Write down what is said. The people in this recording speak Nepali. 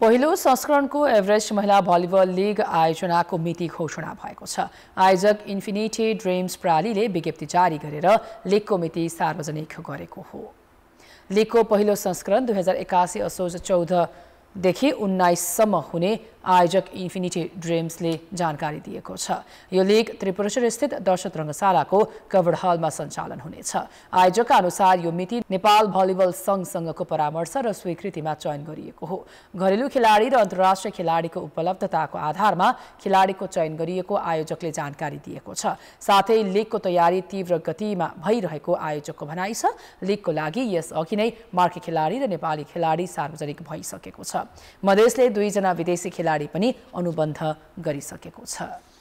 पहिलो संस्करणको एभरेस्ट महिला भलिबल लिग आयोजनाको मिति घोषणा भएको छ आयोजक इन्फिनिटी ड्रिम्स प्रालीले विज्ञप्ति जारी गरेर लिगको मिति सार्वजनिक गरेको हो लिगको पहिलो संस्करण दुई हजार एकासी असोज चौधदेखि उन्नाइससम्म हुने आयोजक इन्फिनिटी ड्रिम्सले जानकारी दिएको छ यो लिग त्रिपुरेश्वर स्थित दर्शक रङ्गशालाको कभर हलमा सञ्चालन हुनेछ आयोजकका अनुसार यो मिति नेपाल भलिबल सङ्घसँगको परामर्श र स्वीकृतिमा चयन गरिएको हो घरेलु खेलाडी र अन्तर्राष्ट्रिय खेलाडीको उपलब्धताको आधारमा खेलाडीको चयन गरिएको आयोजकले जानकारी दिएको छ साथै लिगको तयारी तीव्र गतिमा भइरहेको आयोजकको भनाइ छ लिगको लागि यसअघि नै मार्की खेलाडी र नेपाली खेलाडी सार्वजनिक भइसकेको छ मधेसले दुईजना विदेशी खेलाडी पनि अनुबन्ध गरिसकेको छ